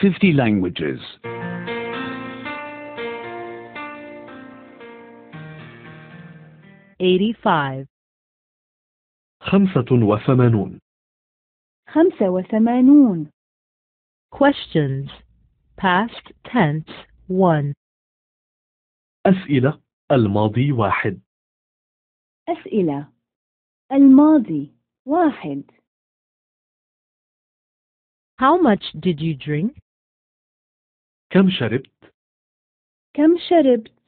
50 languages. Eighty-five. خمسة وثمانون. خمسة وثمانون. Questions. Past tense 1. أسئلة الماضي واحد. أسئلة الماضي واحد. How much did you drink? كم شربت؟ كم شربت؟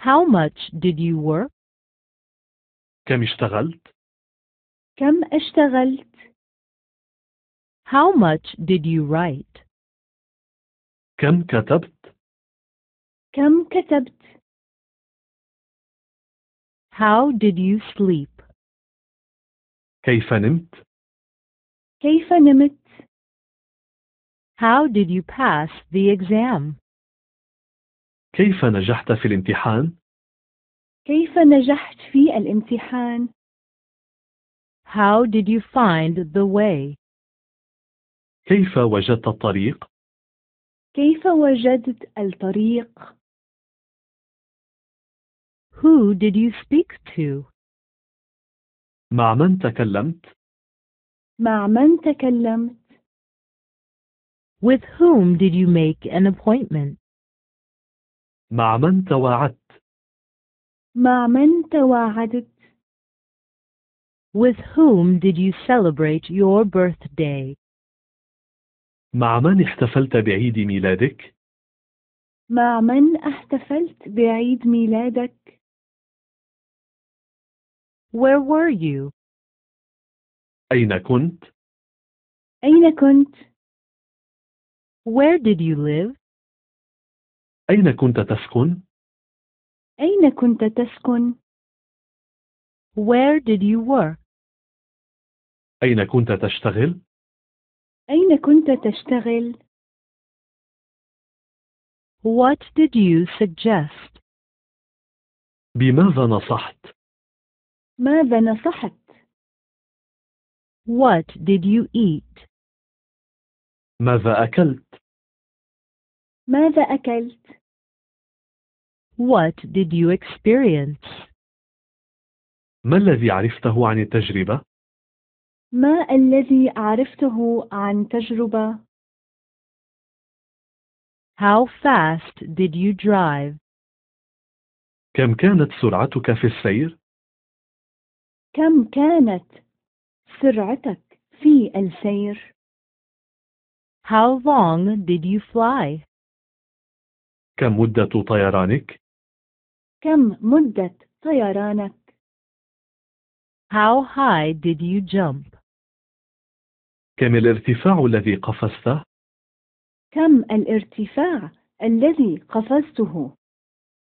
How much did you work? كم اشتغلت؟ كم اشتغلت؟ How much did you write? كم كتبت؟ كم كتبت؟ How did you sleep? كيف نمت؟ كيف نمت؟ How did you pass the exam? كيف نجحت في الامتحان؟ كيف نجحت في الامتحان؟ How did you find the way? كيف وجدت الطريق؟ كيف وجدت الطريق؟ Who did you speak to? مع من تكلمت؟ مع من تكلمت؟ With whom did you make an appointment? مع من تواعدت؟ مع من تواعدت؟ With whom did you celebrate your birthday? مع من احتفلت بعيد ميلادك؟ مع من احتفلت بعيد ميلادك؟ Where were you? أين كنت؟ أين كنت؟ Where did you live? أين كنت تسكن؟ أين كنت تسكن؟ Where did you work? أين كنت تشتغل؟ أين كنت تشتغل؟ What did you suggest? بماذا نصحت؟ ماذا نصحت؟ What did you eat? ماذا أكلت؟ ماذا أكلت؟ What did you experience? ما الذي عرفته عن التجربة؟ ما الذي عرفته عن تجربة؟ How fast did you drive? كم كانت سرعتك في السير؟ كم كانت سرعتك في السير؟ How long did you fly? كم مدة طيرانك؟ كم مدة طيرانك؟ How high did you jump? كم الارتفاع الذي قفزته؟ كم الارتفاع الذي قفزته؟